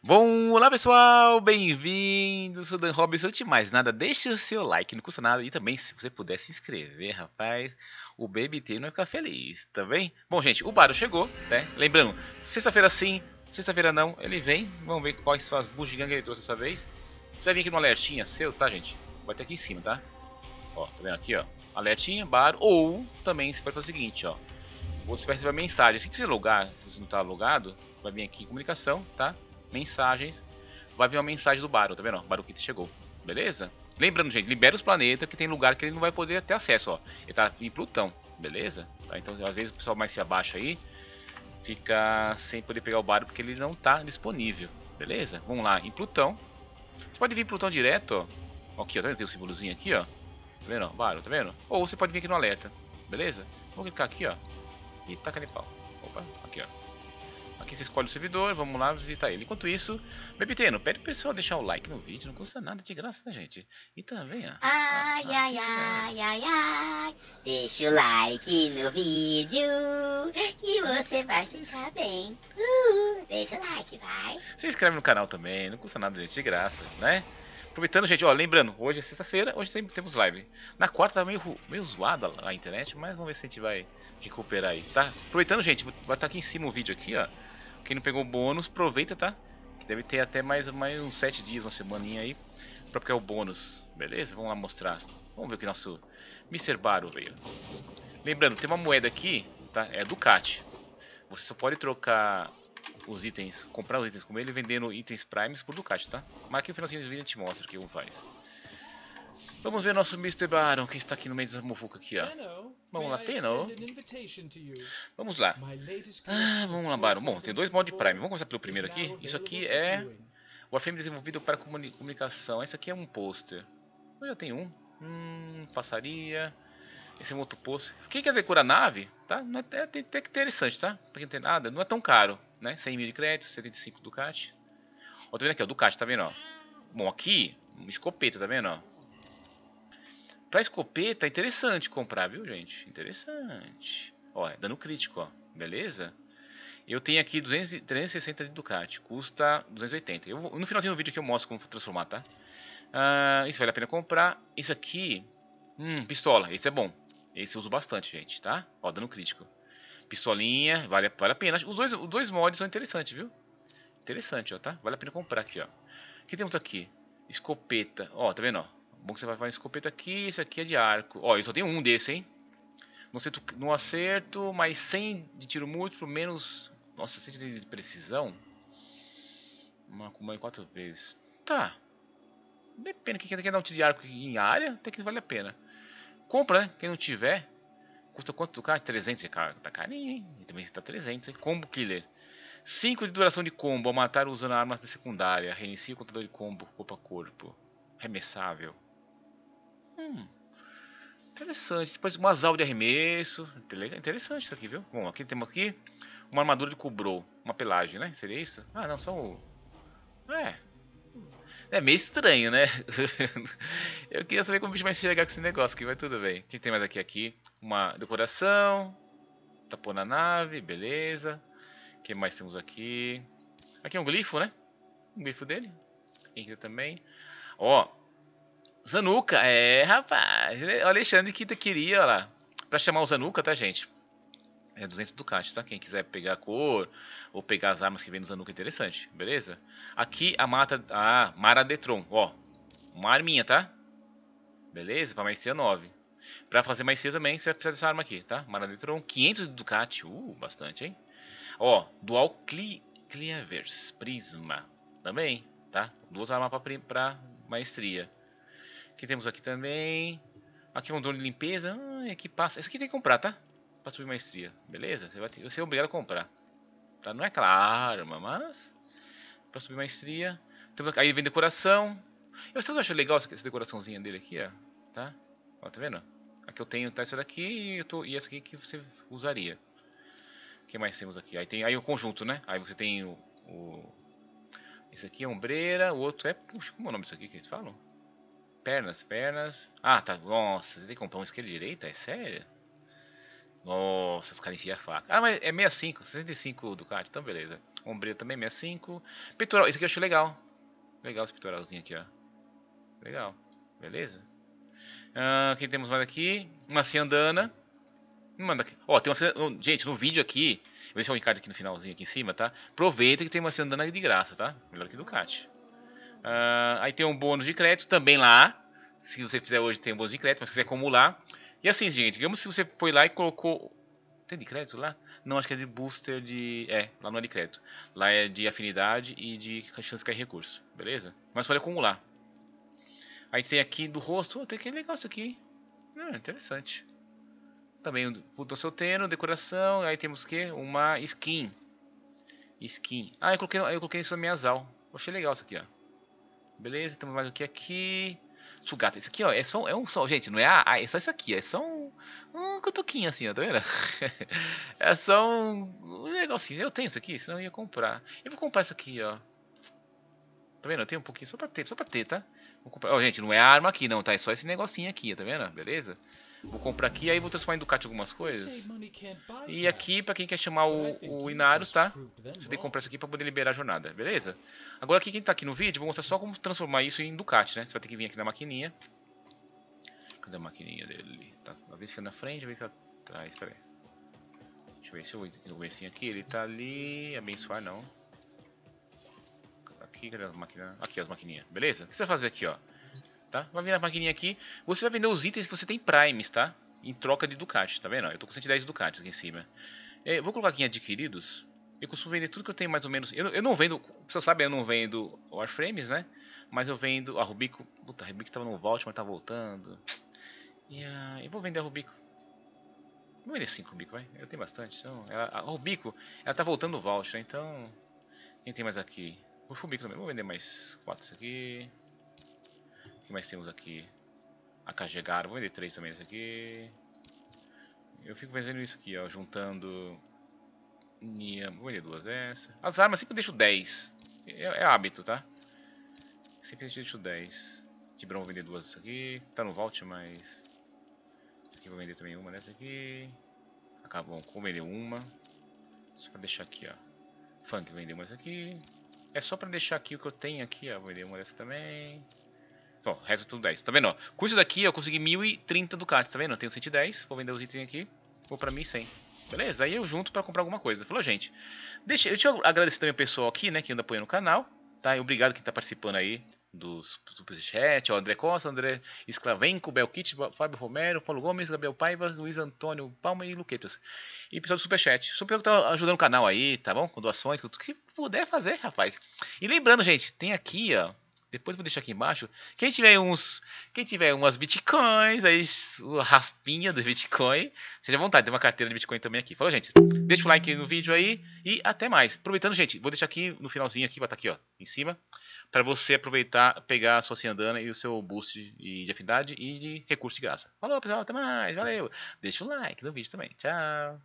Bom, olá pessoal, bem-vindo, sou Dan Robson, Antes de mais nada, deixe o seu like, não custa nada. E também, se você puder se inscrever, rapaz, o BBT não vai ficar feliz, tá bem? Bom, gente, o Baro chegou, né? Lembrando, sexta-feira sim, sexta-feira não, ele vem. Vamos ver quais são as bugigangas que ele trouxe dessa vez. Você vai vir aqui no alertinha seu, tá, gente? Vai ter aqui em cima, tá? Ó, tá vendo aqui, ó? Alertinha, Baro, ou também você pode fazer o seguinte, ó. Você vai receber uma mensagem. Assim que você logar, se você não tá logado, vai vir aqui em comunicação, tá? mensagens, vai vir uma mensagem do Baru, tá vendo? Baruquita chegou, beleza? Lembrando, gente, libera os planetas que tem lugar que ele não vai poder ter acesso, ó. Ele tá em Plutão, beleza? Tá, então, às vezes o pessoal mais se abaixa aí, fica sem poder pegar o Baru porque ele não tá disponível, beleza? Vamos lá, em Plutão. Você pode vir em Plutão direto, ó. Aqui, ó, tá vendo? Tem o um símbolozinho aqui, ó. Tá vendo? Baru, tá vendo? Ou você pode vir aqui no alerta, beleza? Vou clicar aqui, ó. E taca de pau. Opa, aqui, ó. Aqui você escolhe o servidor, vamos lá visitar ele. Enquanto isso, Bebiteno, pede pro pessoal deixar o like no vídeo, não custa nada é de graça, né, gente? E também, ó. Ai, a, ah, ai, ai, ai, ai, deixa o like no vídeo que você vai ficar bem. Uh, deixa o like, vai. Se inscreve no canal também, não custa nada, gente, de graça, né? Aproveitando, gente, ó, lembrando, hoje é sexta-feira, hoje sempre temos live. Na quarta tá meio, meio zoada a internet, mas vamos ver se a gente vai recuperar aí, tá? Aproveitando, gente, vai estar aqui em cima o vídeo aqui, ó. Quem não pegou o bônus, aproveita, tá? Que deve ter até mais, mais uns 7 dias, uma semaninha aí, pra pegar o bônus. Beleza? Vamos lá mostrar. Vamos ver o que nosso Mr. Baro veio. Lembrando, tem uma moeda aqui, tá? É a Ducati. Você só pode trocar os itens, comprar os itens com ele vendendo itens primes por Ducati, tá? Mas aqui no finalzinho do vídeo a gente mostra o que um faz. Vamos ver nosso Mr. Baron, que está aqui no meio da mofuca aqui, ó. Vamos lá, Tenno. Ah, vamos lá. Ah, vamos lá, Baron. Bom, tem dois modos de Prime. Vamos começar pelo primeiro aqui. Isso aqui é o Warframe desenvolvido para comuni comunicação. Esse aqui é um pôster. Eu já tenho um. Hum, passaria. Esse é um outro pôster. Quem quer decorar a nave, tá? Não é até, até que interessante, tá? Porque não tem nada. Não é tão caro, né? 100 mil de crédito, 75 Ducati. Ó, tá vendo aqui, ó. Ducati, tá vendo, ó. Bom, aqui, uma escopeta, tá vendo, ó. Pra escopeta, tá interessante comprar, viu, gente? Interessante. Ó, é dando crítico, ó. Beleza? Eu tenho aqui 200, 360 de Ducati, custa 280. Eu, no finalzinho do vídeo aqui eu mostro como transformar, tá? Ah, isso vale a pena comprar. Isso aqui, hum, pistola, esse é bom. Esse eu uso bastante, gente, tá? Ó, dando crítico. Pistolinha, vale, vale a pena. Os dois, os dois mods são interessantes, viu? Interessante, ó, tá? Vale a pena comprar aqui, ó. O que temos aqui? Escopeta, ó, tá vendo, ó? Bom que você vai fazer escopeta aqui, esse aqui é de arco. Ó, eu só tenho um desse, hein? não acerto, não acerto mais 100 de tiro múltiplo, menos... Nossa, 100 de precisão? Uma acumula quatro vezes. Tá. Vale pena. Quem quer dar um tiro de arco em área, até que vale a pena. Compra, né? Quem não tiver. Custa quanto do carro? 300. Tá carinho, hein? E também está 300, hein? Combo Killer. 5 de duração de combo ao matar usando armas de secundária. Reinicia o contador de combo corpo a corpo. Remessável. Hum. Interessante. Depois umas aulas de arremesso. Interessante isso aqui, viu? Bom, aqui temos aqui uma armadura de cobrou. Uma pelagem, né? Seria isso? Ah, não, só o... É. É meio estranho, né? Eu queria saber como o bicho vai chegar com esse negócio aqui, mas tudo bem. O que tem mais aqui? aqui? Uma decoração. Tapou na nave, beleza. O que mais temos aqui? Aqui é um glifo, né? Um glifo dele. Tem aqui também. Ó, Zanuca, é, rapaz. O Alexandre Quinta queria, olha lá. Pra chamar o Zanuca, tá, gente? É 200 ducati, tá? Quem quiser pegar a cor ou pegar as armas que vem no Zanuca, é interessante, beleza? Aqui a mata. Ah, Mara Detron, ó. Uma arminha, tá? Beleza? Pra maestria 9. Pra fazer maestria também, você vai precisar dessa arma aqui, tá? Mara Detron, 500 Ducati. Uh, bastante, hein? Ó, Dual Cli Cleavers, Prisma. Também, tá? Duas armas pra, pra maestria que temos aqui também. Aqui é um drone de limpeza. Ah, aqui passa. Esse aqui tem que comprar, tá? Pra subir maestria. Beleza? Você vai ter... Você é obrigado a comprar. Tá? Não é claro, arma, mas... Pra subir maestria. Temos... Aí vem decoração. Eu sempre acho legal essa decoraçãozinha dele aqui, ó. Tá? Ó, tá vendo? Aqui eu tenho tá, essa daqui e, eu tô, e essa aqui que você usaria. O que mais temos aqui? Aí tem aí o conjunto, né? Aí você tem o... o... Esse aqui é ombreira, o outro é... Puxa, como é o nome disso aqui que eles falam? pernas, pernas. Ah, tá. Nossa, você tem que comprar um esquerda e direita? É sério? Nossa, os caras enfiam a faca. Ah, mas é 65, 65 Ducati, então beleza. Ombreira também 65. É Peitoral, isso aqui eu acho legal. Legal esse peitoralzinho aqui, ó. Legal. Beleza? Ah, quem temos mais aqui? Uma ciandana. Manda aqui. Ó, tem uma Gente, no vídeo aqui, vou deixar um recado aqui no finalzinho aqui em cima, tá? Aproveita que tem uma ciandana de graça, tá? Melhor que Ducati. Uh, aí tem um bônus de crédito também lá. Se você fizer hoje, tem um bônus de crédito, mas se quiser acumular. E assim, gente, digamos se você foi lá e colocou. Tem de crédito lá? Não, acho que é de booster de. É, lá não é de crédito. Lá é de afinidade e de chance de cair recurso, beleza? Mas pode acumular. Aí tem aqui do rosto, oh, tem que legal isso aqui. Hum, interessante. Também do seu terno, decoração. Aí temos o que? Uma skin. Skin. Ah, eu coloquei, eu coloquei isso na minha azal. Achei legal isso aqui, ó. Beleza, temos mais o que aqui? Sugata, isso aqui, ó, é só é um só, gente, não é a, a é só isso aqui, é só um, um cutuquinho assim, ó, tá vendo? é só um, um negocinho. Eu tenho isso aqui, senão eu ia comprar. Eu vou comprar isso aqui, ó. Tá vendo? Eu tenho um pouquinho só pra ter, só pra ter, tá? Vou comprar... Oh, gente, não é arma aqui não, tá? É só esse negocinho aqui, tá vendo? Beleza? Vou comprar aqui, aí vou transformar em Ducati algumas coisas. E aqui, pra quem quer chamar o, o tá? Você tem que comprar isso aqui pra poder liberar a jornada, beleza? Agora aqui, quem tá aqui no vídeo, vou mostrar só como transformar isso em Ducati, né? Você vai ter que vir aqui na maquininha. Cadê a maquininha dele? Tá, uma vez fica na frente, uma vez fica atrás, peraí. Deixa eu ver se eu, eu assim aqui, ele tá ali... Abençoar, não. Aqui, cadê as maquininhas? Aqui, as maquininhas. Beleza? O que você vai fazer aqui, ó? Tá? Vai vir na maquininha aqui. Você vai vender os itens que você tem primes, tá? Em troca de Ducati, tá vendo? Eu tô com 110 Ducati aqui em cima. É, vou colocar aqui em adquiridos. Eu costumo vender tudo que eu tenho mais ou menos. Eu, eu não vendo, você sabe, eu não vendo Warframes, né? Mas eu vendo a Rubico. Puta, a Rubico tava no vault, mas tá voltando. E a... eu vou vender a Rubico. Vou vender 5 Rubico, vai. Eu tenho bastante. Então, ela... a Rubico, ela tá voltando no vault, né? Então. Quem tem mais aqui? Por também. Vou vender mais 4 isso aqui. O que mais temos aqui? A Cajegaro. Vou vender 3 também isso aqui. Eu fico vendendo isso aqui, ó. Juntando... Vou vender duas dessas. As armas sempre deixo 10. É, é hábito, tá? Sempre deixo 10. Tibrão vou vender duas dessas aqui. Tá no vault, mas... Isso aqui vou vender também uma dessa aqui. Acabou, vou vender uma. Só pra deixar aqui, ó. Funk uma mais aqui. É só pra deixar aqui o que eu tenho aqui, ó. Vou vender uma dessa também. Bom, tudo 10. Tá vendo, ó? Com isso daqui, eu consegui 1030 Ducatis, tá vendo? Eu tenho 110, vou vender os itens aqui. Vou pra 1100. Beleza? Aí eu junto pra comprar alguma coisa. Falou, gente. Deixa, deixa eu agradecer também o pessoal aqui, né? Que anda apoiando o canal. Tá? E obrigado quem tá participando aí do Superchat, é o André Costa, André Esclavenco, Belkit, Fábio Romero, Paulo Gomes, Gabriel Paiva, Luiz Antônio Palma e Luquetas. E pessoal do Superchat. sou pessoal que tá ajudando o canal aí, tá bom? Com doações, o que puder fazer, rapaz. E lembrando, gente, tem aqui, ó, depois vou deixar aqui embaixo. Quem tiver uns. Quem tiver umas bitcoins, aí raspinha do Bitcoin, seja à vontade, tem uma carteira de Bitcoin também aqui. Falou, gente. Deixa o like no vídeo aí e até mais. Aproveitando, gente, vou deixar aqui no finalzinho aqui, vai estar tá aqui, ó, em cima. para você aproveitar, pegar a sua ciandana e o seu boost de afinidade e de recurso de graça. Falou, pessoal, até mais. Valeu. Deixa o like no vídeo também. Tchau.